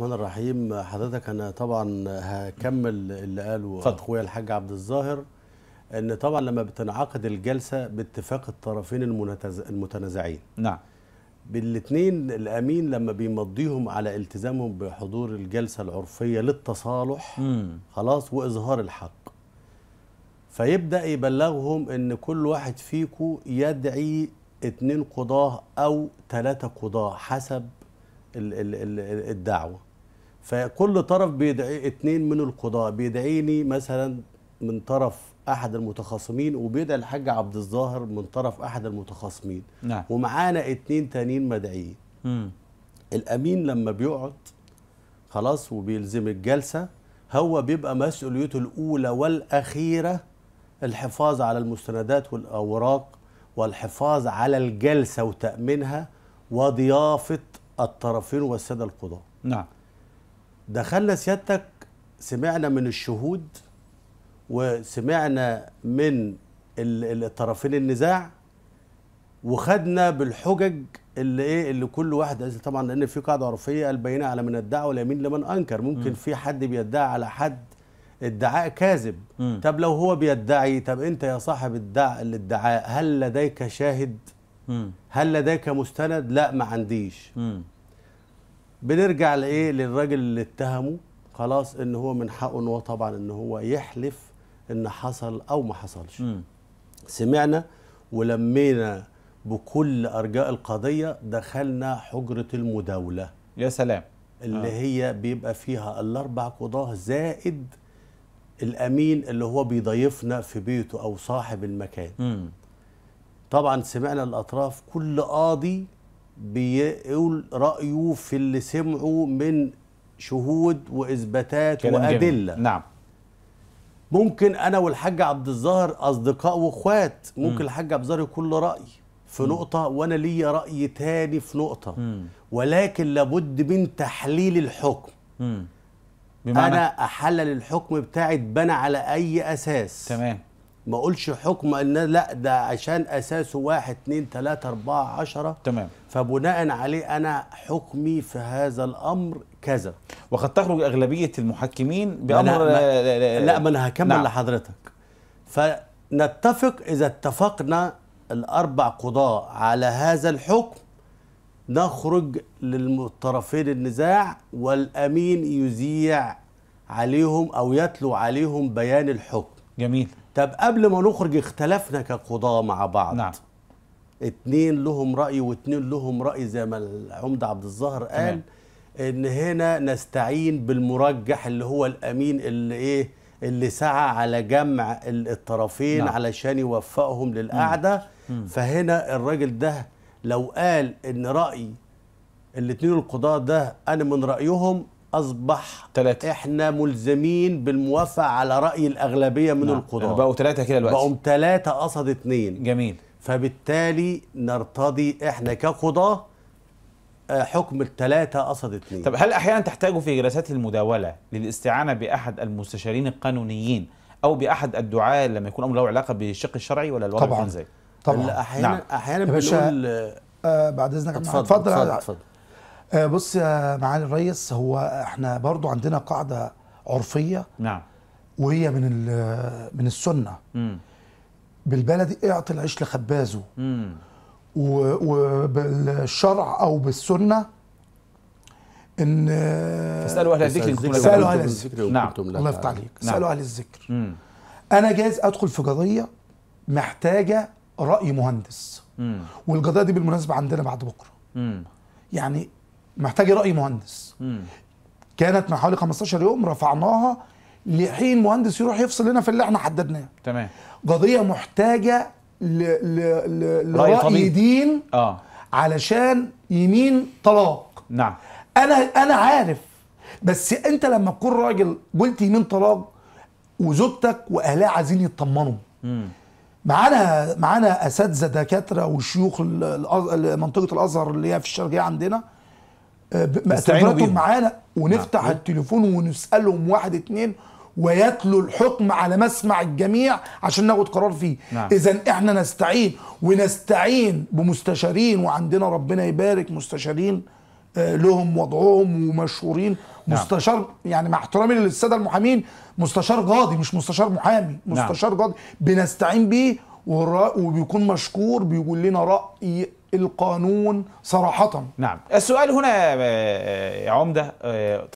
الرحمن الرحيم حضرتك انا طبعا هكمل اللي قاله اخويا الحاج عبد الظاهر ان طبعا لما بتنعقد الجلسه باتفاق الطرفين المتنازعين نعم بالاثنين الامين لما بيمضيهم على التزامهم بحضور الجلسه العرفيه للتصالح مم. خلاص واظهار الحق فيبدا يبلغهم ان كل واحد فيكم يدعي اثنين قضاه او ثلاثه قضاه حسب الدعوه فكل طرف بيدعي اتنين من القضاء بيدعيني مثلا من طرف احد المتخاصمين وبيدعي الحاج عبد الظاهر من طرف احد المتخاصمين نعم. ومعانا اتنين تانيين مدعيين الامين لما بيقعد خلاص وبيلزم الجلسه هو بيبقى مسؤوليته الاولى والاخيره الحفاظ على المستندات والاوراق والحفاظ على الجلسه وتامينها وضيافه الطرفين والسادة القضاة نعم دخلنا سيادتك سمعنا من الشهود وسمعنا من الطرفين النزاع وخدنا بالحجج اللي ايه اللي كل واحد طبعا لان في قاعده عرفيه البينه على من ادعى واليمين لمن انكر ممكن م. في حد بيدعي على حد ادعاء كاذب م. طب لو هو بيدعي طب انت يا صاحب الدع... الادعاء هل لديك شاهد هل لديك مستند لا ما عنديش مم. بنرجع لايه للراجل اللي اتهمه خلاص ان هو من حقه ان هو طبعا ان هو يحلف ان حصل او ما حصلش مم. سمعنا ولمينا بكل ارجاء القضيه دخلنا حجره المداوله يا سلام اللي آه. هي بيبقى فيها الاربع قضاه زائد الامين اللي هو بيضيفنا في بيته او صاحب المكان مم. طبعا سمعنا الاطراف كل قاضي بيقول رايه في اللي سمعه من شهود واثباتات وادله جميل. نعم ممكن انا والحاج عبد الظاهر اصدقاء واخوات ممكن الحاج عبد الظاهر يكون له راي في م. نقطه وانا ليا راي تاني في نقطه م. ولكن لابد من تحليل الحكم م. بمعنى انا احلل الحكم بتاعي اتبنى على اي اساس تمام ما اقولش حكم ان لا ده عشان اساسه واحد اتنين تلاته اربعه عشره تمام فبناء عليه انا حكمي في هذا الامر كذا وقد تخرج اغلبيه المحكمين بامر ما لا, لا ما انا هكمل نعم. لحضرتك فنتفق اذا اتفقنا الاربع قضاه على هذا الحكم نخرج للطرفين النزاع والامين يذيع عليهم او يتلو عليهم بيان الحكم جميل طب قبل ما نخرج اختلفنا كقضاة مع بعض نعم اتنين لهم رأي واتنين لهم رأي زي ما العمدة عبد الظاهر قال تمام. ان هنا نستعين بالمرجح اللي هو الامين اللي ايه اللي سعى على جمع الطرفين نعم. علشان يوفقهم للقعدة مم. فهنا الراجل ده لو قال ان رأي الاتنين القضاة ده انا من رأيهم اصبح تلاتة. احنا ملزمين بالموافقه على راي الاغلبيه من نعم. القضاه يعني بقوا ثلاثه كده دلوقتي بقوا ثلاثه قصد اثنين جميل فبالتالي نرتضي احنا كقضاه آه، حكم الثلاثة قصد اثنين طب هل أحيانا تحتاجوا في جلسات المداولة للاستعانة بأحد المستشارين القانونيين أو بأحد الدعاة لما يكون أمر له علاقة بالشق الشرعي ولا الوضع طبعا زي؟ طبعا أحيانا نعم. أحيانا بنقول آه،, آه بعد إذنك اتفضل اتفضل, اتفضل. اتفضل. آه، بص يا معالي الريس هو احنا برضو عندنا قاعده عرفيه نعم وهي من من السنه بالبلدي اعطي العيش لخبازه وبالشرع او بالسنه ان اسالوا اهل الذكر اسالوا اهل الذكر نعم الله يفتح عليك نعم. اسالوا اهل الذكر انا جايز ادخل في قضيه محتاجه راي مهندس والقضيه دي بالمناسبه عندنا بعد بكره يعني محتاجه راي مهندس مم. كانت من حوالي 15 يوم رفعناها لحين مهندس يروح يفصل لنا في اللي احنا حددناه تمام قضيه محتاجه ل... ل... ل... لراي طبيب. دين اه علشان يمين طلاق نعم انا انا عارف بس انت لما تكون راجل قلت يمين طلاق وزوجتك واهلها عايزين يطمنوا معانا معانا اساتذه دكاتره وشيوخ منطقه الازهر اللي هي في الشرقيه عندنا خبراتهم معانا ونفتح نعم. التليفون ونسالهم واحد اتنين ويتلو الحكم على مسمع الجميع عشان ناخد قرار فيه نعم. اذا احنا نستعين ونستعين بمستشارين وعندنا ربنا يبارك مستشارين آه، لهم وضعهم ومشهورين نعم. مستشار يعني مع احترامي للساده المحامين مستشار قاضي مش مستشار محامي نعم. مستشار نعم. قاضي بنستعين بيه وبيكون مشكور بيقول لنا راي القانون صراحه نعم السؤال هنا يا عمده آه،